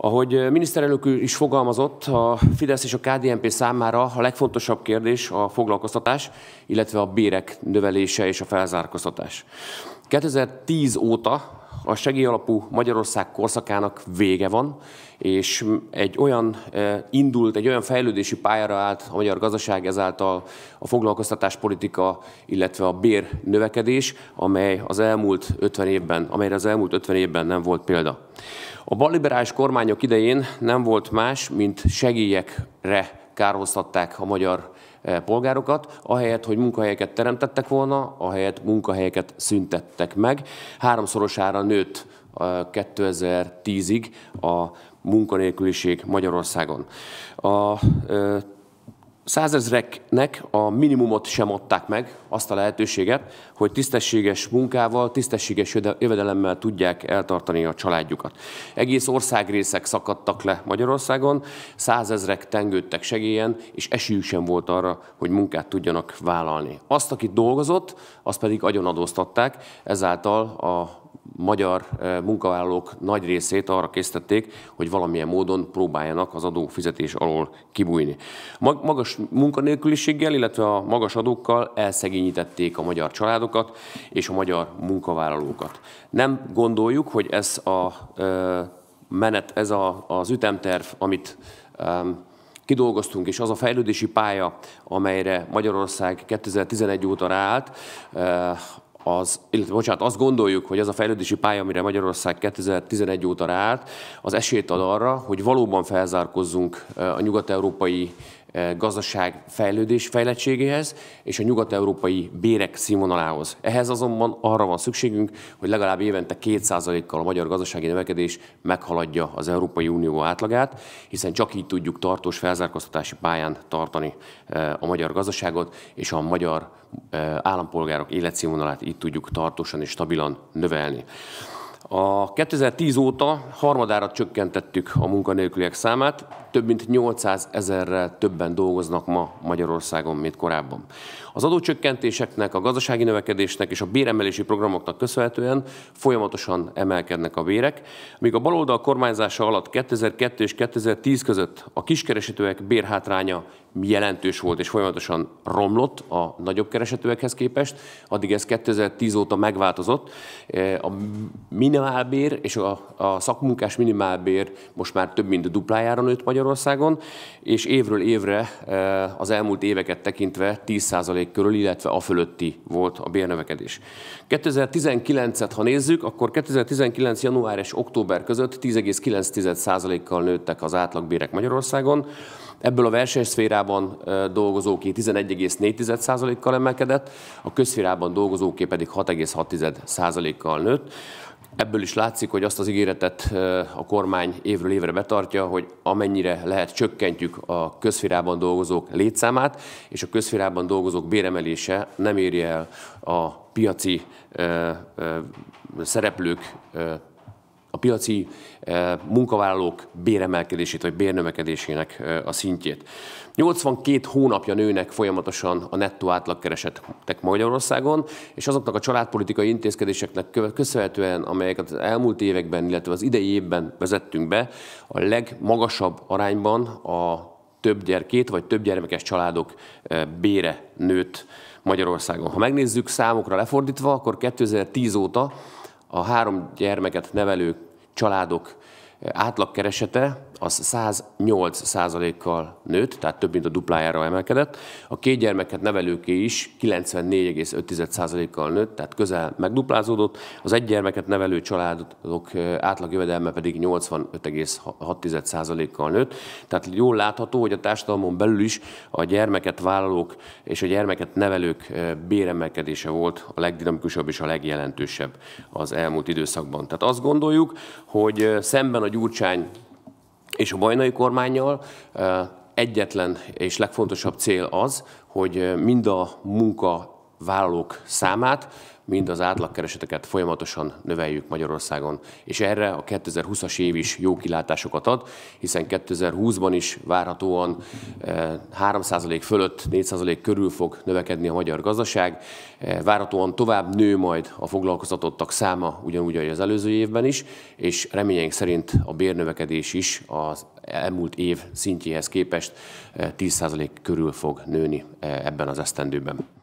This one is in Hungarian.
Ahogy miniszterelnök is fogalmazott, a Fidesz és a KDNP számára a legfontosabb kérdés a foglalkoztatás, illetve a bérek növelése és a felzárkóztatás. 2010 óta a segélyalapú Magyarország korszakának vége van, és egy olyan indult, egy olyan fejlődési pályára állt a magyar gazdaság, ezáltal a foglalkoztatás politika illetve a bér növekedés, amely az elmúlt 50 évben, amelyre az elmúlt 50 évben nem volt példa. A balliberális kormányok idején nem volt más, mint segélyekre kárhoztatták a magyar eh, polgárokat, ahelyett, hogy munkahelyeket teremtettek volna, ahelyett munkahelyeket szüntettek meg. Háromszorosára nőtt 2010-ig eh, a munkanélküliség Magyarországon. A eh, százezreknek a minimumot sem adták meg, azt a lehetőséget, hogy tisztességes munkával, tisztességes jövedelemmel tudják eltartani a családjukat. Egész országrészek szakadtak le Magyarországon, százezrek tengődtek segélyen, és esélyük sem volt arra, hogy munkát tudjanak vállalni. Azt, aki dolgozott, azt pedig agyonadóztatták, ezáltal a magyar eh, munkavállalók nagy részét arra késztették, hogy valamilyen módon próbáljanak az adófizetés alól kibújni. Magas munkanélküliséggel, illetve a magas adókkal elszegényítették a magyar családokat és a magyar munkavállalókat. Nem gondoljuk, hogy ez a eh, menet, ez a, az ütemterv, amit kidolgoztunk, és az a fejlődési pálya, amelyre Magyarország 2011 óta ráállt, eh, az, illetve bocsánat, azt gondoljuk, hogy ez a fejlődési pálya, amire Magyarország 2011 óta ráállt, az esélyt ad arra, hogy valóban felzárkozzunk eh, a nyugat-európai Eh, gazdaság fejlődés fejlettségéhez és a nyugat-európai bérek színvonalához. Ehhez azonban arra van szükségünk, hogy legalább évente 2%-kal a magyar gazdasági növekedés meghaladja az Európai Unió átlagát, hiszen csak így tudjuk tartós felzárkóztatási pályán tartani eh, a magyar gazdaságot, és a magyar eh, állampolgárok életszínvonalát így tudjuk tartósan és stabilan növelni. A 2010 óta harmadára csökkentettük a munkanélküliek számát, több mint 800 ezerrel többen dolgoznak ma Magyarországon, mint korábban. Az adócsökkentéseknek, a gazdasági növekedésnek és a béremelési programoknak köszönhetően folyamatosan emelkednek a bérek, míg a baloldal kormányzása alatt 2002 és 2010 között a kiskeresítőek bérhátránya jelentős volt és folyamatosan romlott a nagyobb keresetőekhez képest, addig ez 2010 óta megváltozott. E, a minimálbér és a, a szakmunkás minimálbér most már több mint duplájára nőtt Magyarországon, és évről évre e, az elmúlt éveket tekintve 10% körül, illetve a fölötti volt a bérnövekedés. 2019-et, ha nézzük, akkor 2019. január és október között 10,9%-kal nőttek az átlagbérek Magyarországon, Ebből a versenyszférában dolgozóké 11,4%-kal emelkedett, a közszférában dolgozóké pedig 6,6%-kal nőtt. Ebből is látszik, hogy azt az ígéretet a kormány évről évre betartja, hogy amennyire lehet csökkentjük a közférában dolgozók létszámát, és a közférában dolgozók béremelése nem éri el a piaci szereplők piaci eh, munkavállalók béremelkedését vagy bérnövekedésének eh, a szintjét. 82 hónapja nőnek folyamatosan a nettó átlagkeresetek Magyarországon, és azoknak a családpolitikai intézkedéseknek köszönhetően, amelyeket az elmúlt években, illetve az idei évben vezettünk be, a legmagasabb arányban a több gyerkét vagy több gyermekes családok eh, bére nőtt Magyarországon. Ha megnézzük számokra lefordítva, akkor 2010 óta a három gyermeket nevelők családok eh, átlagkeresete az 108 kal nőtt, tehát több mint a duplájára emelkedett. A két gyermeket nevelőké is 94,5 kal nőtt, tehát közel megduplázódott. Az egy gyermeket nevelő családok átlag jövedelme pedig 85,6 kal nőtt. Tehát jól látható, hogy a társadalmon belül is a gyermeket vállalók és a gyermeket nevelők béremelkedése volt a legdinamikusabb és a legjelentősebb az elmúlt időszakban. Tehát azt gondoljuk, hogy szemben a Gyurcsány és a bajnai kormányjal eh, egyetlen és legfontosabb cél az, hogy eh, mind a munka vállalók számát, mind az átlagkereseteket folyamatosan növeljük Magyarországon. És erre a 2020-as év is jó kilátásokat ad, hiszen 2020-ban is várhatóan 3% eh, fölött, 4% körül fog növekedni a magyar gazdaság. Eh, várhatóan tovább nő majd a foglalkoztatottak száma, ugyanúgy, ahogy az előző évben is, és reményeink szerint a bérnövekedés is az elmúlt év szintjéhez képest 10% eh, körül fog nőni ebben az esztendőben.